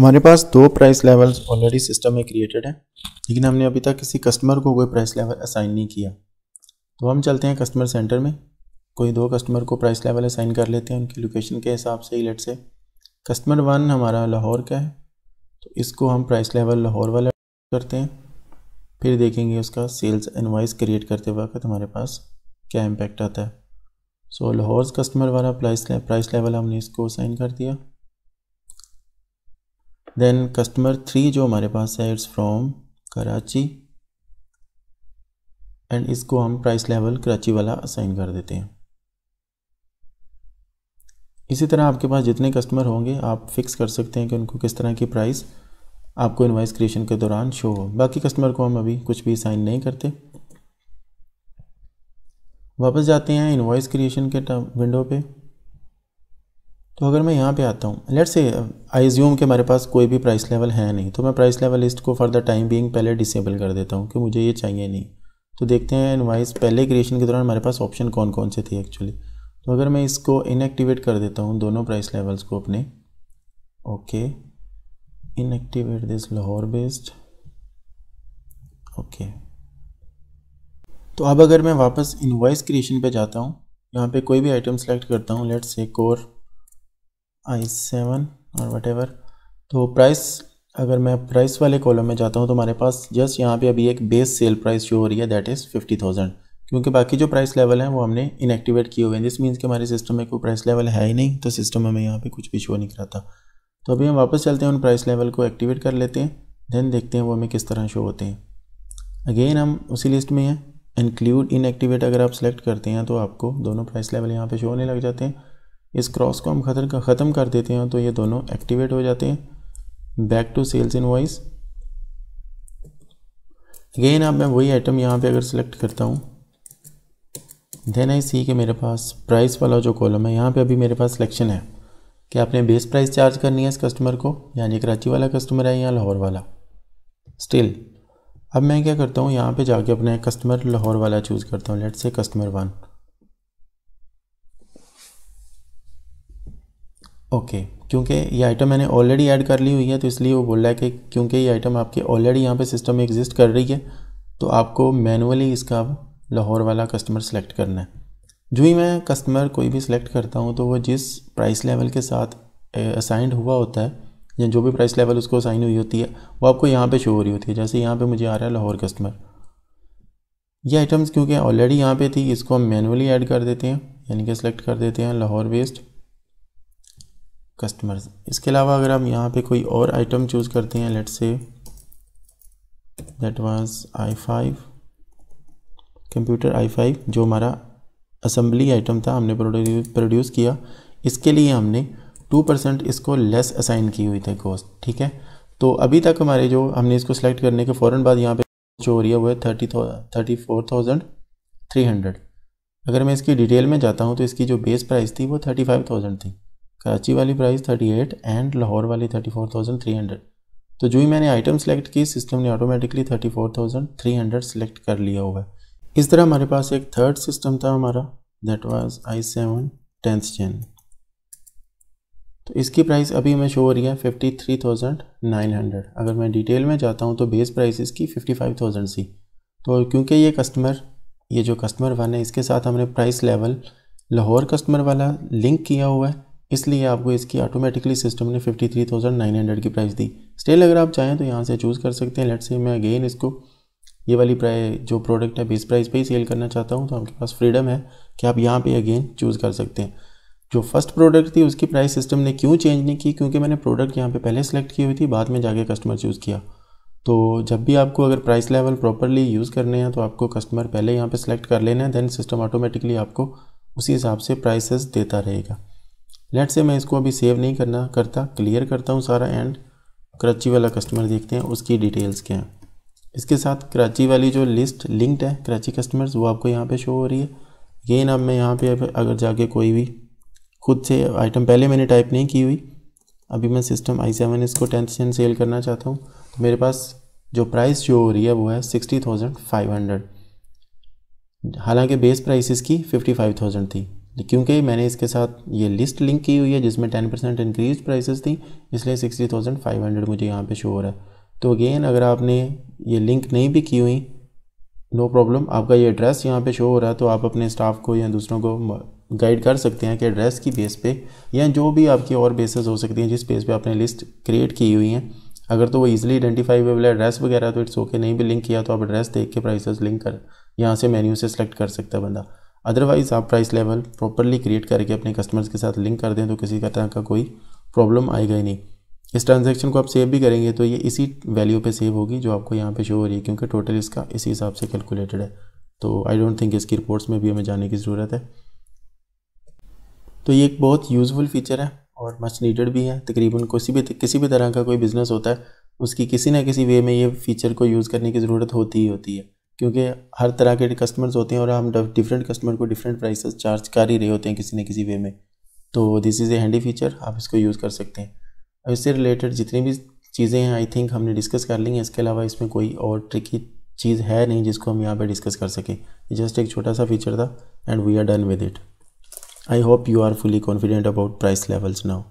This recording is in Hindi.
हमारे पास दो प्राइस लेवल्स ऑलरेडी सिस्टम में क्रिएटेड हैं लेकिन हमने अभी तक किसी कस्टमर को कोई प्राइस लेवल असाइन नहीं किया तो हम चलते हैं कस्टमर सेंटर में कोई दो कस्टमर को प्राइस लेवल असाइन कर लेते हैं उनकी लोकेशन के हिसाब से इलेट से कस्टमर वन हमारा लाहौर का है तो इसको हम प्राइस लेवल लाहौर वाला करते हैं फिर देखेंगे उसका सेल्स एनवाइस क्रिएट करते वक्त हमारे पास क्या इम्पेक्ट आता है सो लाहौर कस्टमर वाला प्राइस प्राइस लेवल हमने इसको असाइन कर दिया देन कस्टमर थ्री जो हमारे पास है इट्स फ्रॉम कराची एंड इसको हम प्राइस लेवल कराची वाला असाइन कर देते हैं इसी तरह आपके पास जितने कस्टमर होंगे आप फिक्स कर सकते हैं कि उनको किस तरह की प्राइस आपको इनवाइस क्रिएशन के दौरान शो हो बाकी कस्टमर को हम अभी कुछ भी साइन नहीं करते वापस जाते हैं इनवाइस क्रिएशन के विंडो पे तो अगर मैं यहाँ पे आता हूँ लेट से ज्यूम के हमारे पास कोई भी प्राइस लेवल है नहीं तो मैं प्राइस लेवल लिस्ट को फॉर द टाइम बीइंग पहले डिसेबल कर देता हूँ कि मुझे ये चाहिए नहीं तो देखते हैं इनवाइस पहले क्रिएशन के दौरान हमारे पास ऑप्शन कौन कौन से थे एक्चुअली तो अगर मैं इसको इनएक्टिवेट कर देता हूँ दोनों प्राइस लेवल्स को अपने okay inactivate this Lahore based okay तो अब अगर मैं वापस इनवाइस क्रिएशन पे जाता हूँ यहाँ पे कोई भी आइटम सेलेक्ट करता हूँ let's say core I seven और वट तो प्राइस अगर मैं प्राइस वाले कॉलम में जाता हूँ तो हमारे पास जस्ट यहाँ पे अभी एक बेस सेल प्राइस जो हो रही है दैट इज़ फिफ्टी थाउजेंड क्योंकि बाकी जो प्राइस लेवल हैं वो हमने इनएक्टिवेट किए हुए हैं जिस मीन्स कि हमारे सिस्टम में कोई प्राइस लेवल है ही नहीं तो सिस्टम हमें यहाँ पे कुछ भी शो नहीं कराता तो अभी हम वापस चलते हैं उन प्राइस लेवल को एक्टिवेट कर लेते हैं देन देखते हैं वो हमें किस तरह शो होते हैं अगेन हम उसी लिस्ट में हैं इंक्लूड इनएक्टिवेट अगर आप सेलेक्ट करते हैं तो आपको दोनों प्राइस लेवल यहाँ पर शो होने लग जाते हैं इस क्रॉस को हम खतर ख़त्म कर देते हैं तो ये दोनों एक्टिवेट हो जाते हैं back to sales invoice again अब मैं वही आइटम यहाँ पे अगर सेलेक्ट करता हूँ देन आई सी के मेरे पास प्राइस वाला जो कॉलम है यहाँ पे अभी मेरे पास सिलेक्शन है कि आपने बेस प्राइस चार्ज करनी है इस कस्टमर को यानी कराची वाला कस्टमर है या लाहौर वाला स्टिल अब मैं क्या करता हूँ यहाँ पे जाके अपने कस्टमर लाहौर वाला चूज़ करता हूँ लेट से कस्टमर वन ओके क्योंकि ये आइटम मैंने ऑलरेडी ऐड कर ली हुई है तो इसलिए वो बोल रहा है कि क्योंकि ये आइटम आपके ऑलरेडी यहाँ पे सिस्टम में एग्जिस्ट कर रही है तो आपको मैनुअली इसका लाहौर वाला कस्टमर सेलेक्ट करना है जो ही मैं कस्टमर कोई भी सिलेक्ट करता हूँ तो वो जिस प्राइस लेवल के साथ असाइंड हुआ होता है या जो भी प्राइस लेवल उसको असाइन हुई होती है वो आपको यहाँ पर शो हो रही होती है जैसे यहाँ पर मुझे आ रहा है लाहौर कस्टमर ये आइटम्स क्योंकि ऑलरेडी यहाँ पर थी इसको हम मैनुअली ऐड कर देते हैं यानी कि सिलेक्ट कर देते हैं लाहौर वेस्ट कस्टमर्स इसके अलावा अगर हम यहाँ पे कोई और आइटम चूज़ करते हैं let's say that was I five computer I five जो हमारा असम्बली आइटम था हमने प्रोड्यूस किया इसके लिए हमने टू परसेंट इसको लेस असाइन की हुई थी कॉस्ट ठीक है तो अभी तक हमारे जो हमने इसको सेलेक्ट करने के फ़ौर बाद यहाँ पे जो हो रही है वो है thirty thirty four thousand three hundred अगर मैं इसकी डिटेल में जाता हूँ तो इसकी जो बेस प्राइस थी वो थर्टी फाइव थाउजेंड थी कराची वाली प्राइस 38 एंड लाहौर वाली 34,300 तो जो ही मैंने आइटम सेलेक्ट की सिस्टम ने ऑटोमेटिकली 34,300 सेलेक्ट कर लिया हुआ है इस तरह हमारे पास एक थर्ड सिस्टम था हमारा that was I seven tenth gen तो इसकी प्राइस अभी हमें शो हो रही है 53,900 अगर मैं डिटेल में जाता हूँ तो बेस प्राइस इसकी थाउजेंड सी तो क्योंकि ये कस्टमर ये जो कस्टमर वन है इसके साथ हमने प्राइस लेवल लाहौर कस्टमर वाला लिंक किया हुआ है इसलिए आपको इसकी ऑटोमेटिकली सिस्टम ने 53,900 की प्राइस दी स्टिल अगर आप चाहें तो यहाँ से चूज़ कर सकते हैं लेट्स से मैं अगेन इसको ये वाली प्राइस जो प्रोडक्ट है बेस प्राइस पे ही सेल करना चाहता हूँ तो आपके पास फ्रीडम है कि आप यहाँ पे अगेन चूज़ कर सकते हैं जो फर्स्ट प्रोडक्ट थी उसकी प्राइस सिस्टम ने क्यों चेंज नहीं की क्योंकि मैंने प्रोडक्ट यहाँ पर पहले सेलेक्ट की हुई थी बाद में जाके कस्टमर चूज़ किया तो जब भी आपको अगर प्राइस लेवल प्रॉपरली यूज़ करने हैं तो आपको कस्टमर पहले यहाँ पर सेलेक्ट कर लेना है देन सिस्टम ऑटोमेटिकली आपको उसी हिसाब से प्राइसेस देता रहेगा लेट से मैं इसको अभी सेव नहीं करना करता क्लियर करता हूँ सारा एंड कराची वाला कस्टमर देखते हैं उसकी डिटेल्स क्या हैं इसके साथ कराची वाली जो लिस्ट लिंक्ड है कराची कस्टमर्स वो आपको यहाँ पे शो हो रही है ये ना मैं यहाँ पे अगर जाके कोई भी खुद से आइटम पहले मैंने टाइप नहीं की हुई अभी मैं सिस्टम आई सेवन इसको टेंथ सेंट सेल करना चाहता हूँ तो मेरे पास जो प्राइस शो हो रही है वो है सिक्सटी थाउजेंड फाइव हंड्रेड हालांकि बेस प्राइस इसकी फिफ्टी फाइव थाउजेंड थी क्योंकि मैंने इसके साथ ये लिस्ट लिंक की हुई है जिसमें टेन परसेंट इंक्रीज प्राइसेस थी इसलिए सिक्सटी थाउजेंड फाइव हंड्रेड मुझे यहाँ पे शो हो रहा है तो अगेन अगर आपने ये लिंक नहीं भी की हुई नो प्रॉब्लम आपका ये एड्रेस यहाँ पे शो हो रहा है तो आप अपने स्टाफ को या दूसरों को गाइड कर सकते हैं कि एड्रेस की बेस पे या जो भी आपकी और बेसिस हो सकती हैं जिस बेस पर आपने लिस्ट क्रिएट की हुई हैं अगर तो वो इजीली आइडेंटिफाइबल एड्रेस वगैरह तो इट्स ओके नहीं भी लिंक किया तो आप एड्रेस देख के प्राइसेस लिंक कर यहाँ से मेन्यू से सेलेक्ट कर सकता है बंदा अदरवाइज़ आप प्राइस लेवल प्रॉपरली क्रिएट करके अपने कस्टमर्स के साथ लिंक कर दें तो किसी का तरह का कोई प्रॉब्लम आएगा ही नहीं इस ट्रांजेक्शन को आप सेव भी करेंगे तो ये इसी वैल्यू पे सेव होगी जो आपको यहाँ पे शो हो रही है क्योंकि टोटल इसका इसी हिसाब से कैलकुलेटेड है तो आई डोंट थिंक इसकी रिपोर्ट्स में भी हमें जाने की ज़रूरत है तो ये एक बहुत यूज़फुल फीचर है और मच नीडेड भी है तकरीबन किसी भी किसी भी तरह का कोई बिज़नेस होता है उसकी किसी ना किसी वे में ये फ़ीचर को यूज़ करने की ज़रूरत होती ही होती है क्योंकि हर तरह के कस्टमर्स होते हैं और हम डिफरेंट कस्टमर को डिफरेंट प्राइसेस चार्ज कर ही रहे होते हैं किसी न किसी वे में तो this is a handy feature आप इसको यूज़ कर सकते हैं अब इससे रिलेटेड जितनी भी चीज़ें हैं आई थिंक हमने डिस्कस कर ली हैं इसके अलावा इसमें कोई और ट्रिकी चीज़ है नहीं जिसको हम यहाँ पर डिस्कस कर सकें जस्ट एक छोटा सा फीचर था and we are done with it I hope you are fully confident about price levels now